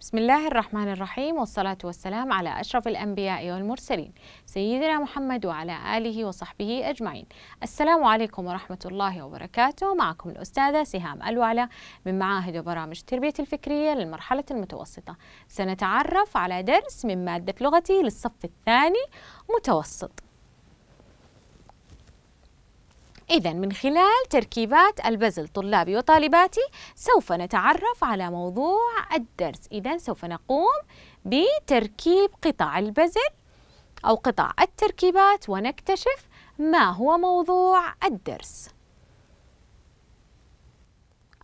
بسم الله الرحمن الرحيم والصلاة والسلام على أشرف الأنبياء والمرسلين سيدنا محمد وعلى آله وصحبه أجمعين السلام عليكم ورحمة الله وبركاته معكم الأستاذة سهام الوعلى من معاهد وبرامج التربية الفكرية للمرحلة المتوسطة سنتعرف على درس من مادة لغتي للصف الثاني متوسط إذا من خلال تركيبات البزل طلابي وطالباتي سوف نتعرف على موضوع الدرس إذا سوف نقوم بتركيب قطع البزل أو قطع التركيبات ونكتشف ما هو موضوع الدرس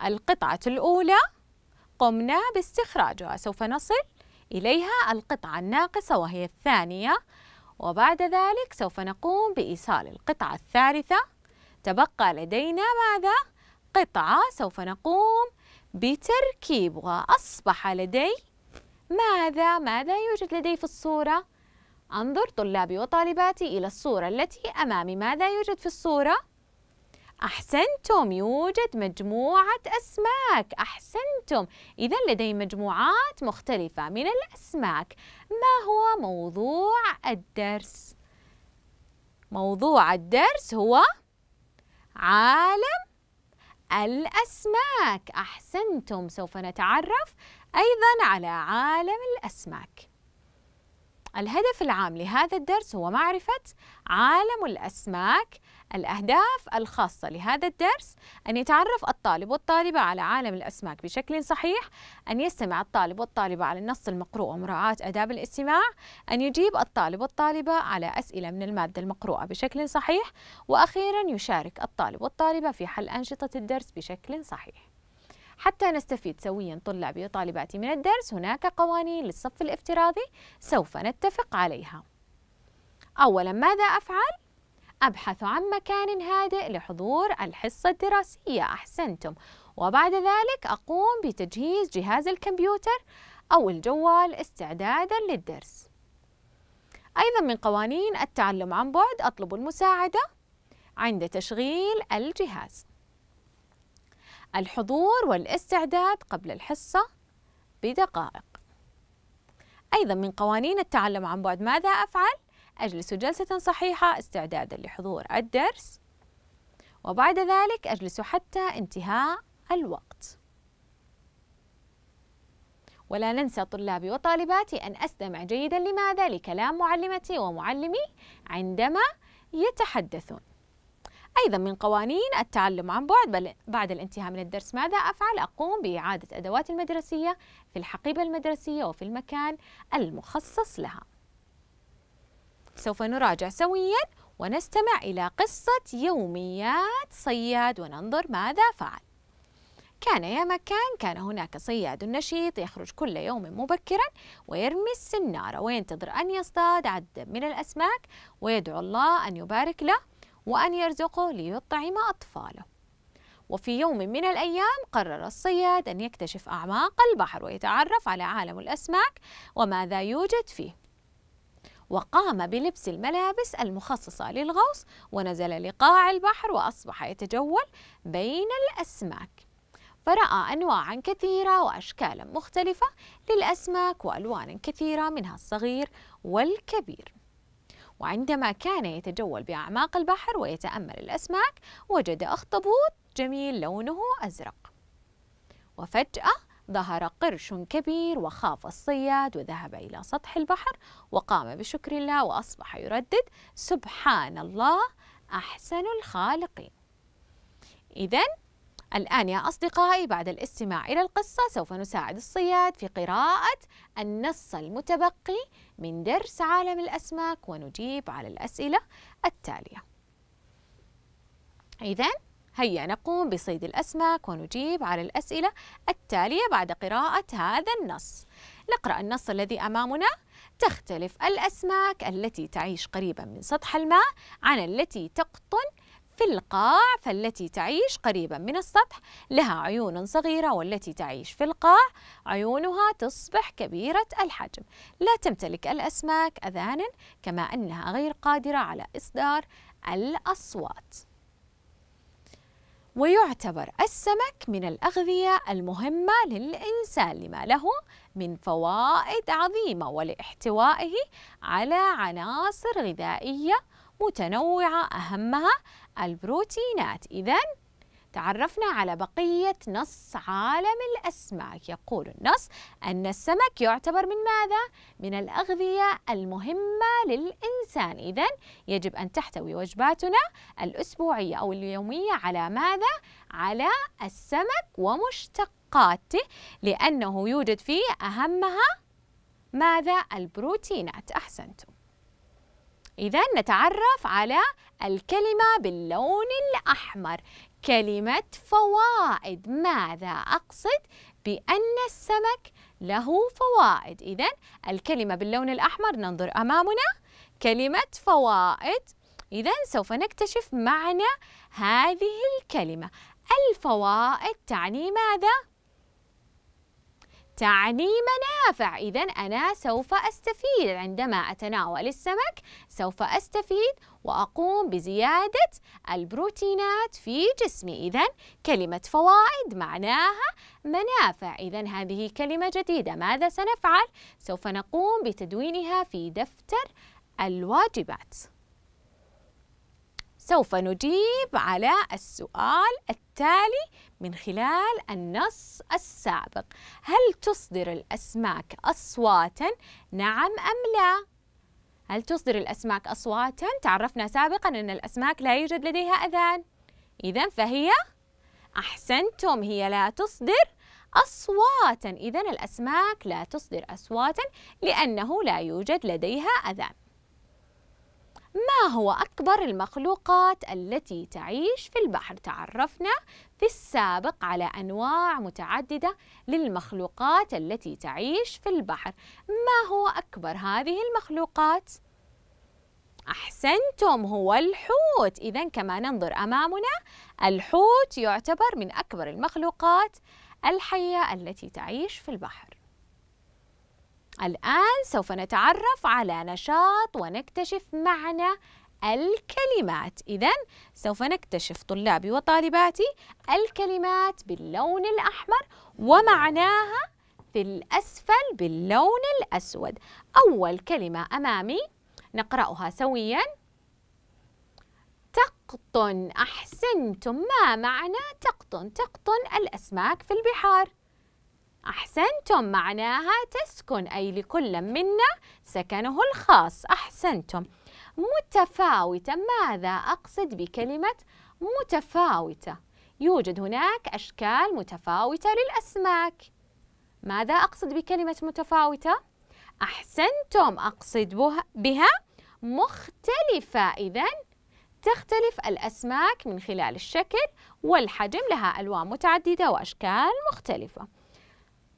القطعة الأولى قمنا باستخراجها سوف نصل إليها القطعة الناقصة وهي الثانية وبعد ذلك سوف نقوم بإيصال القطعة الثالثة تبقى لدينا ماذا؟ قطعة سوف نقوم بتركيبها أصبح لدي ماذا؟ ماذا يوجد لدي في الصورة؟ أنظر طلابي وطالباتي إلى الصورة التي أمامي ماذا يوجد في الصورة؟ أحسنتم يوجد مجموعة أسماك أحسنتم إذا لدي مجموعات مختلفة من الأسماك ما هو موضوع الدرس؟ موضوع الدرس هو عالم الأسماك أحسنتم سوف نتعرف أيضا على عالم الأسماك الهدف العام لهذا الدرس هو معرفة عالم الأسماك الأهداف الخاصة لهذا الدرس أن يتعرف الطالب والطالبة على عالم الأسماك بشكل صحيح أن يستمع الطالب والطالبة على النص المقروء ومراعاة آداب الاستماع أن يجيب الطالب والطالبة على أسئلة من المادة المقروءة بشكل صحيح وأخيرا يشارك الطالب والطالبة في حل أنشطة الدرس بشكل صحيح حتى نستفيد سويا طلابي وطالباتي من الدرس هناك قوانين للصف الافتراضي سوف نتفق عليها أولا ماذا أفعل؟ أبحث عن مكان هادئ لحضور الحصة الدراسية أحسنتم وبعد ذلك أقوم بتجهيز جهاز الكمبيوتر أو الجوال استعدادا للدرس أيضا من قوانين التعلم عن بعد أطلب المساعدة عند تشغيل الجهاز الحضور والاستعداد قبل الحصة بدقائق أيضا من قوانين التعلم عن بعد ماذا أفعل؟ أجلس جلسة صحيحة استعدادا لحضور الدرس وبعد ذلك أجلس حتى انتهاء الوقت ولا ننسى طلابي وطالباتي أن أستمع جيدا لماذا لكلام معلمتي ومعلمي عندما يتحدثون أيضا من قوانين التعلم عن بعد بل بعد الانتهاء من الدرس ماذا أفعل؟ أقوم بإعادة أدوات المدرسية في الحقيبة المدرسية وفي المكان المخصص لها سوف نراجع سويا ونستمع إلى قصة يوميات صياد وننظر ماذا فعل كان يا مكان كان هناك صياد نشيط يخرج كل يوم مبكرا ويرمي السنارة وينتظر أن يصطاد عددا من الأسماك ويدعو الله أن يبارك له وأن يرزقه ليطعم أطفاله وفي يوم من الأيام قرر الصياد أن يكتشف أعماق البحر ويتعرف على عالم الأسماك وماذا يوجد فيه وقام بلبس الملابس المخصصة للغوص ونزل لقاع البحر وأصبح يتجول بين الأسماك فرأى أنواعا كثيرة وأشكالا مختلفة للأسماك وألوانا كثيرة منها الصغير والكبير وعندما كان يتجول بأعماق البحر ويتأمل الأسماك وجد أخطبوط جميل لونه أزرق وفجأة ظهر قرش كبير وخاف الصياد وذهب إلى سطح البحر وقام بشكر الله وأصبح يردد سبحان الله أحسن الخالقين إذن الآن يا أصدقائي بعد الاستماع إلى القصة سوف نساعد الصياد في قراءة النص المتبقي من درس عالم الأسماك ونجيب على الأسئلة التالية إذا هيا نقوم بصيد الأسماك ونجيب على الأسئلة التالية بعد قراءة هذا النص نقرأ النص الذي أمامنا تختلف الأسماك التي تعيش قريبا من سطح الماء عن التي تقطن في القاع فالتي تعيش قريبا من السطح لها عيون صغيرة والتي تعيش في القاع عيونها تصبح كبيرة الحجم لا تمتلك الأسماك أذانا كما أنها غير قادرة على إصدار الأصوات ويعتبر السمك من الأغذية المهمة للإنسان لما له من فوائد عظيمة ولاحتوائه على عناصر غذائية متنوعة أهمها البروتينات إذا تعرفنا على بقية نص عالم الأسماك يقول النص أن السمك يعتبر من ماذا؟ من الأغذية المهمة للإنسان إذا يجب أن تحتوي وجباتنا الأسبوعية أو اليومية على ماذا؟ على السمك ومشتقاته لأنه يوجد فيه أهمها ماذا؟ البروتينات أحسنتم إذا نتعرف على الكلمة باللون الأحمر كلمة فوائد ماذا أقصد بأن السمك له فوائد إذا الكلمة باللون الأحمر ننظر أمامنا كلمة فوائد إذا سوف نكتشف معنى هذه الكلمة الفوائد تعني ماذا؟ تعني منافع إذا أنا سوف أستفيد عندما أتناول السمك سوف أستفيد وأقوم بزيادة البروتينات في جسمي إذا كلمة فوائد معناها منافع إذا هذه كلمة جديدة ماذا سنفعل؟ سوف نقوم بتدوينها في دفتر الواجبات سوف نجيب على السؤال التالي من خلال النص السابق هل تصدر الأسماك أصواتا؟ نعم أم لا؟ هل تصدر الأسماك أصواتا؟ تعرفنا سابقا أن الأسماك لا يوجد لديها أذان إذا فهي أحسنتم هي لا تصدر أصواتا إذا الأسماك لا تصدر أصواتا لأنه لا يوجد لديها أذان ما هو أكبر المخلوقات التي تعيش في البحر؟ تعرفنا في السابق على أنواع متعددة للمخلوقات التي تعيش في البحر ما هو أكبر هذه المخلوقات؟ أحسنتم هو الحوت إذا كما ننظر أمامنا الحوت يعتبر من أكبر المخلوقات الحية التي تعيش في البحر الآن سوف نتعرف على نشاط ونكتشف معنى الكلمات إذا سوف نكتشف طلابي وطالباتي الكلمات باللون الأحمر ومعناها في الأسفل باللون الأسود أول كلمة أمامي نقرأها سوياً تقطن أحسنتم ما معنى تقطن؟ تقطن الأسماك في البحار أحسنتم معناها تسكن أي لكل منا سكنه الخاص أحسنتم متفاوتة ماذا أقصد بكلمة متفاوتة يوجد هناك أشكال متفاوتة للأسماك ماذا أقصد بكلمة متفاوتة؟ أحسنتم أقصد بها مختلفة إذا تختلف الأسماك من خلال الشكل والحجم لها ألوان متعددة وأشكال مختلفة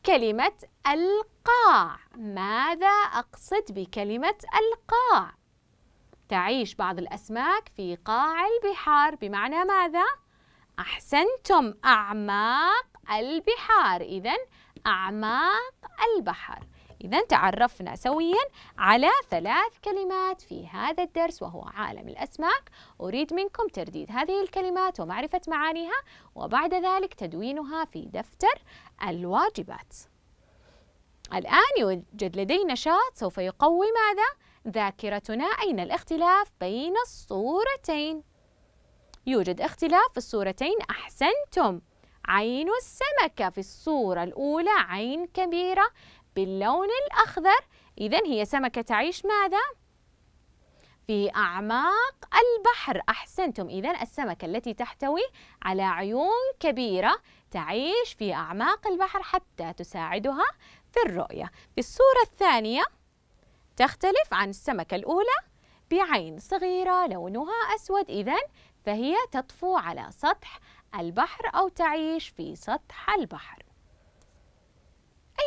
كلمة القاع ماذا أقصد بكلمة القاع؟ تعيش بعض الأسماك في قاع البحار بمعنى ماذا؟ أحسنتم أعماق البحار إذا أعماق البحر إذا تعرفنا سويا على ثلاث كلمات في هذا الدرس وهو عالم الأسماك أريد منكم ترديد هذه الكلمات ومعرفة معانيها وبعد ذلك تدوينها في دفتر الواجبات الآن يوجد لدينا نشاط سوف يقوي ماذا؟ ذاكرتنا أين الاختلاف بين الصورتين؟ يوجد اختلاف في الصورتين أحسنتم عين السمكة في الصورة الأولى عين كبيرة باللون الأخضر إذا هي سمكة تعيش ماذا؟ في أعماق البحر أحسنتم إذا السمكة التي تحتوي على عيون كبيرة تعيش في أعماق البحر حتى تساعدها في الرؤية في الصورة الثانية تختلف عن السمكة الأولى بعين صغيرة لونها أسود إذا فهي تطفو على سطح البحر أو تعيش في سطح البحر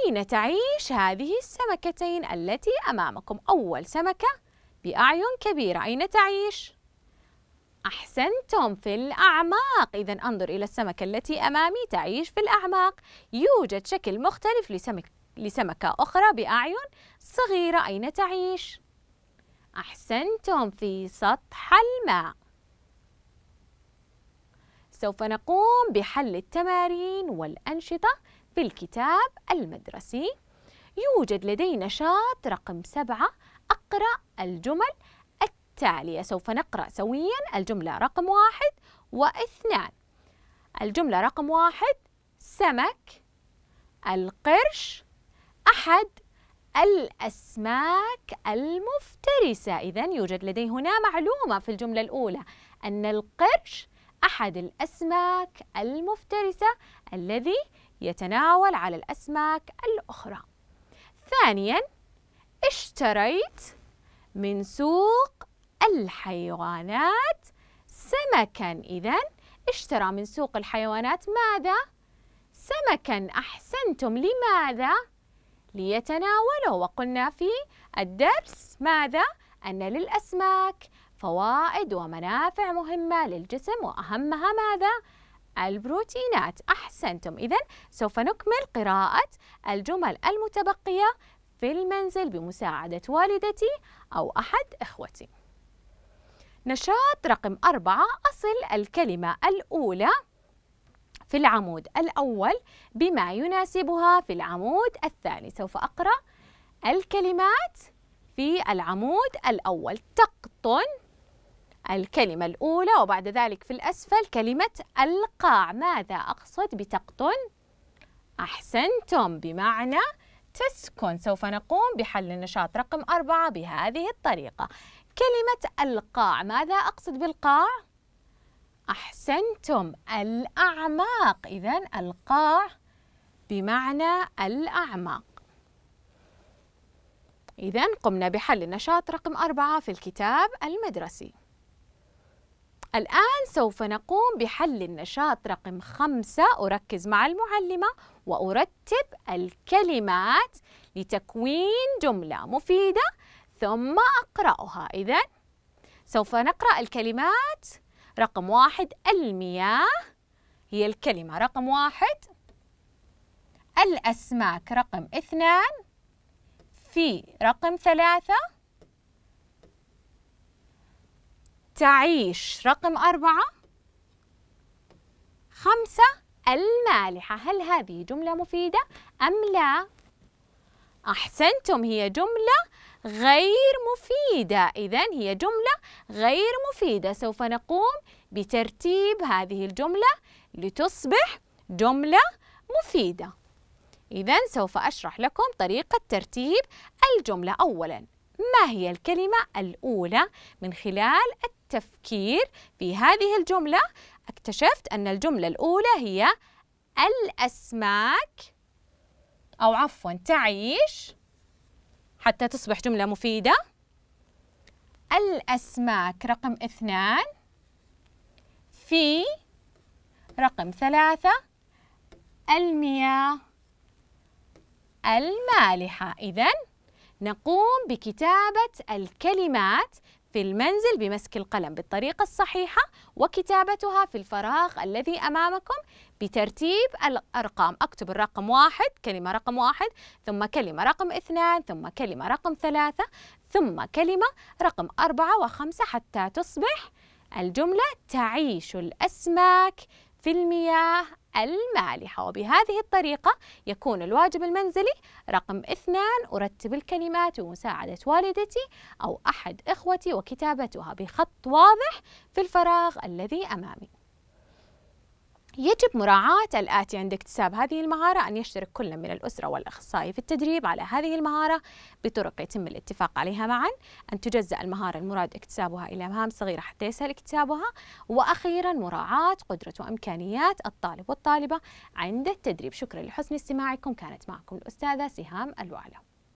أين تعيش هذه السمكتين التي أمامكم؟ أول سمكة بأعين كبيرة أين تعيش؟ أحسنتم في الأعماق إذا أنظر إلى السمكة التي أمامي تعيش في الأعماق يوجد شكل مختلف لسمك لسمكة أخرى بأعين صغيرة أين تعيش؟ أحسنتم في سطح الماء سوف نقوم بحل التمارين والأنشطة في الكتاب المدرسي يوجد لدي نشاط رقم سبعة أقرأ الجمل التالية سوف نقرأ سويا الجملة رقم واحد واثنان الجملة رقم واحد سمك القرش أحد الأسماك المفترسة إذا يوجد لدي هنا معلومة في الجملة الأولى أن القرش أحد الأسماك المفترسة الذي يتناول على الأسماك الأخرى ثانيا اشتريت من سوق الحيوانات سمكا إذا اشترى من سوق الحيوانات ماذا؟ سمكا أحسنتم لماذا؟ ليتناوله وقلنا في الدرس ماذا؟ أن للأسماك فوائد ومنافع مهمة للجسم وأهمها ماذا؟ البروتينات أحسنتم إذا سوف نكمل قراءة الجمل المتبقية في المنزل بمساعدة والدتي أو أحد إخوتي نشاط رقم أربعة أصل الكلمة الأولى في العمود الأول بما يناسبها في العمود الثاني سوف أقرأ الكلمات في العمود الأول تقطن الكلمة الأولى وبعد ذلك في الأسفل كلمة القاع ماذا أقصد بتقطن؟ أحسنتم بمعنى تسكن سوف نقوم بحل النشاط رقم أربعة بهذه الطريقة كلمة القاع ماذا أقصد بالقاع؟ أحسنتم الأعماق إذا القاع بمعنى الأعماق إذا قمنا بحل النشاط رقم أربعة في الكتاب المدرسي الآن سوف نقوم بحل النشاط رقم خمسة أركز مع المعلمة وأرتب الكلمات لتكوين جملة مفيدة ثم أقرأها إذا سوف نقرأ الكلمات رقم واحد المياه هي الكلمة رقم واحد الأسماك رقم اثنان في رقم ثلاثة تعيش رقم أربعة خمسة المالحة هل هذه جملة مفيدة أم لا؟ أحسنتم هي جملة غير مفيدة إذا هي جملة غير مفيدة سوف نقوم بترتيب هذه الجملة لتصبح جملة مفيدة إذا سوف أشرح لكم طريقة ترتيب الجملة أولا ما هي الكلمة الأولى من خلال الترتيب التفكير في هذه الجملة اكتشفت أن الجملة الأولى هي الأسماك أو عفوا تعيش حتى تصبح جملة مفيدة الأسماك رقم اثنان في رقم ثلاثة المياه المالحة إذا نقوم بكتابة الكلمات في المنزل بمسك القلم بالطريقة الصحيحة وكتابتها في الفراغ الذي أمامكم بترتيب الأرقام أكتب الرقم واحد كلمة رقم واحد ثم كلمة رقم اثنان ثم كلمة رقم ثلاثة ثم كلمة رقم أربعة وخمسة حتى تصبح الجملة تعيش الأسماك في المياه المالحة وبهذه الطريقة يكون الواجب المنزلي رقم اثنان أرتب الكلمات بمساعدة والدتي أو أحد إخوتي وكتابتها بخط واضح في الفراغ الذي أمامي يجب مراعاة الآتي عند اكتساب هذه المهارة أن يشترك كل من الأسرة والأخصائي في التدريب على هذه المهارة بطرق يتم الاتفاق عليها معا أن تجزأ المهارة المراد اكتسابها إلى مهام صغيرة حتى يسهل اكتسابها وأخيرا مراعاة قدرة وإمكانيات الطالب والطالبة عند التدريب شكرا لحسن استماعكم كانت معكم الأستاذة سهام الوعلو